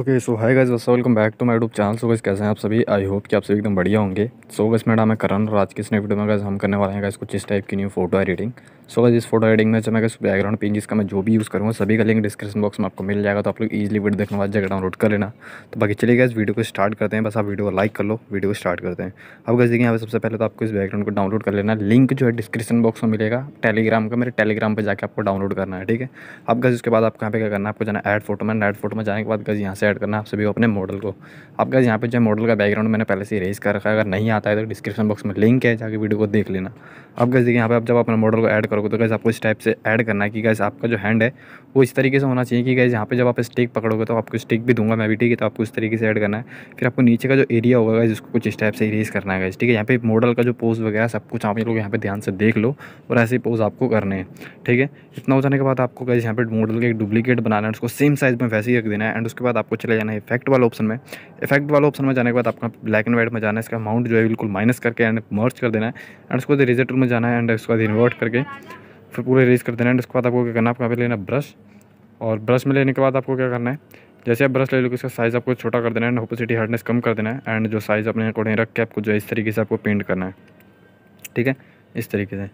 okay so hi guys welcome back to my YouTube channel so guys कैसे हैं आप सभी आई होप कि आप सभी एकदम बढ़िया होंगे सो गैस मेरा मैं करण और आज की इस नई वीडियो में गज़ हम करने वाले हैं गैस कुछ इस टाइप की new photo editing so guys इस फोटो एडिटिंग में जो मैं गैस बैकग्राउंड पेंजेस का मैं जो भी यूज़ करूँगा सभी का लिंक डिस्क्रिप्शन बॉक्स में आपको मिल जाएगा तो आप लोग ईजिली वीडियो देखने वाले जगह डाउनलोड कर लेना तो बाकी चलिए गैस वीडियो को स्टार्ट करते हैं बस आप वीडियो को लाइक कर लो वीडियो को स्टार्ट करते हैं अब गैस देखिए यहाँ पर सबसे पहले तो आपको इस बैकग्राउंड को डाउनलोड कर लेना लिंक जो है डिस्क्रिप्शन बॉक्स में मिलेगा टेलीग्राम का मेरे टेलीग्राम पर जाकर आपको डाउनलोड करना है ठीक है अब गज़ उसके बाद आपको यहाँ पे क्या करना है आपको जाना एड फोटो में एड फोटो में जाने के बाद गज़ यहाँ से से ऐड करना आप सभी को अपने मॉडल को आपका यहाँ पे जो मॉडल का बैकग्राउंड मैंने पहले से रेज कर रखा है अगर नहीं आता है तो डिस्क्रिप्शन बॉक्स में लिंक है जाके वीडियो को देख लेना अब गैस देखिए यहाँ पे आप जब अपना मॉडल को ऐड करोगे तो गैस आपको इस टाइप से ऐड करना है कि गैस आपका जो हैंड है वो इस तरीके से होना चाहिए कि गैस यहाँ पे जब आप स्टिक पकड़ोगे तो आपको स्टिक भी दूंगा मैं भी ठीक है तो आपको इस तरीके से ऐड करना है फिर आपको नीचे का जो एरिया होगा गैस उसको कुछ इस टाइप से इरेज करना है गैस ठीक है यहाँ पे मॉडल का जो पोज वगैरह सब कुछ आप लोग यहाँ पे ध्यान से देख लो और ऐसे पोज आपको करने हैं ठीक है इतना हो जाने के बाद आपको गैस यहाँ पे मॉडल का एक डुप्लीकेट बनाना है उसको सेम साइज़ में वैसे ही रख देना है एंड उसके बाद आपको आपको चले जाना है इफेक्ट वाला ऑप्शन में इफेक्ट वाला ऑप्शन में जाने के बाद आपका ब्लैक एंड व्हाइट में जाना है इसका अमाउंट जो है बिल्कुल माइनस करके एंड मर्च कर देना है एंड उसके बाद रिजल्ट में जाना है एंड उसके बाद इन्वर्ट करके फिर पूरे रेज कर देना है एंड उसके बाद आपको क्या करना है आपको पर लेना ब्रश और ब्रश में लेने के बाद आपको क्या करना है जैसे आप ब्रश ले लो इसका साइज़ आपको छोटा कर देना है एंड ओपोसिटी हार्डनेस कम कर देना है एंड जो साइज़ अपने अकॉर्डिंग रख के आपको जो है इस तरीके से आपको पेंट करना है ठीक है इस तरीके से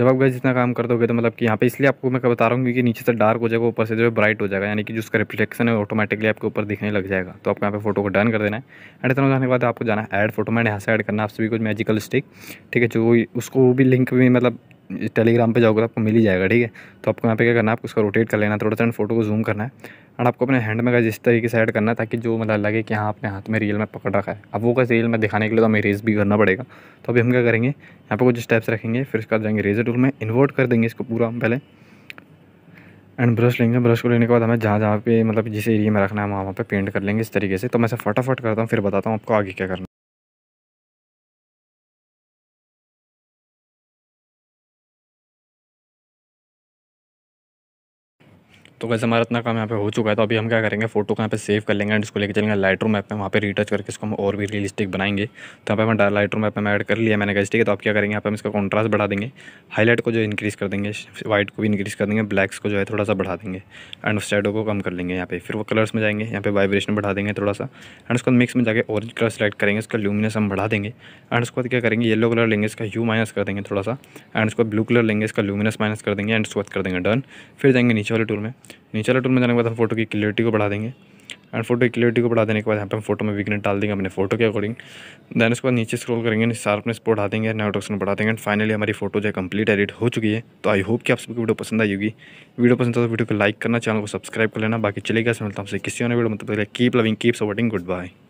जब आप गैस इतना काम कर दोगे तो मतलब कि यहाँ पे इसलिए आपको मैं बता रहा हूँ क्योंकि नीचे से डार्क हो जाएगा ऊपर से जो है ब्राइट हो जाएगा यानी कि जो उसका रिफ्लेक्शन है ऑटोमेटिकली आपके ऊपर दिखने लग जाएगा तो आपको यहाँ पे फोटो को डन कर देना है एंड इतना जाने के बाद आपको जाना है एड फोटो मैंने यहाँ से ऐड करना आपसे आप सभी कुछ मैजिकल स्टिक ठीक है जो उसको भी लिंक भी मतलब टेलीग्राम पर जाओगे तो आपको मिल ही जाएगा ठीक है तो आपको यहाँ पे क्या करना है आपको उसका रोटेट कर लेना थोड़ा सा फोटो को जूम करना है एंड आपको अपने हैंड में का जिस तरीके से ऐड करना है ताकि जो मतलब लगे कि हाँ अपने हाथ में रियल में पकड़ रखा है अब वो कैसे रियल में दिखाने के लिए तो हमें रेज भी करना पड़ेगा तो अभी हम क्या करेंगे यहाँ पर कुछ स्टेप्स रखेंगे फिर उसके बाद जाएंगे रेजर टूल में इन्वर्ट कर देंगे इसको पूरा हम पहले एंड ब्रश लेंगे ब्रश को लेने के बाद हमें जहाँ जहाँ पे मतलब जिस एरिया में रखना है वहाँ वहाँ पे पेंट कर लेंगे इस तरीके से तो मैं इसे फटाफट करता हूँ फिर बताता हूँ आपको आगे क्या करना तो वैसे हमारा इतना काम यहाँ पे हो चुका है तो अभी हम क्या करेंगे फोटो को यहाँ पे सेव कर लेंगे एंड इसको लेके चलेंगे लाइट रूम ऐप में वहाँ पे रिटच करके इसको हम और भी रियलिस्टिक बनाएंगे तो यहाँ पे हमें लाइट रूम ऐप में ऐड कर लिया मैंने कहा ठीक है तो आप क्या करेंगे यहाँ पे हम इसका कॉन्ट्रास्ट बढ़ा देंगे हाईलाइट को जो इंक्रीज़ कर देंगे वाइट को भी इंक्रीज़ कर देंगे ब्लैक्स को जो है थोड़ा सा बढ़ा देंगे एंड शेडो को कम कर लेंगे यहाँ पे फिर वो कलर्स में जाएंगे यहाँ पे वाइब्रेशन बढ़ा देंगे थोड़ा सा एंड उसको मिक्स में जाकर ऑरेंज कलर सेलेक्ट करेंगे उसका ल्यूमिनस हम बढ़ा देंगे एंड उसके बाद क्या करेंगे येलो कलर लेंगे इसका यू माइनस कर देंगे थोड़ा सा एंड उसको ब्लू कलर लेंगे इसका ल्यूमिनस माइनस कर देंगे एंड उसके बाद कर देंगे डन फिर जाएंगे नीचे वाले टूर में नीचे टूल में जाने के बाद हम फोटो की क्लियरिटी को बढ़ा देंगे एंड फोटो की क्लियरिटी को बढ़ा देने के बाद यहाँ पर हम फोटो में वीकनेट डाल देंगे अपने फोटो के अकॉर्डिंग दैन उसके बाद नीचे स्क्रॉल करेंगे शार्पनेस बढ़ा देंगे नाइट ऑप्शन बढ़ा देंगे एंड फाइनली हमारी फोटो जो है कंप्लीट एडिट हो चुकी है तो आई होप कि आप सबको वीडियो पसंद आई होगी वीडियो पसंद आया तो वीडियो को लाइक करना चैनल को सब्सक्राइब कर लेना बाकी चलेगा मिलता हमसे किसी और वीडियो मतलब keep loving keep supporting good bye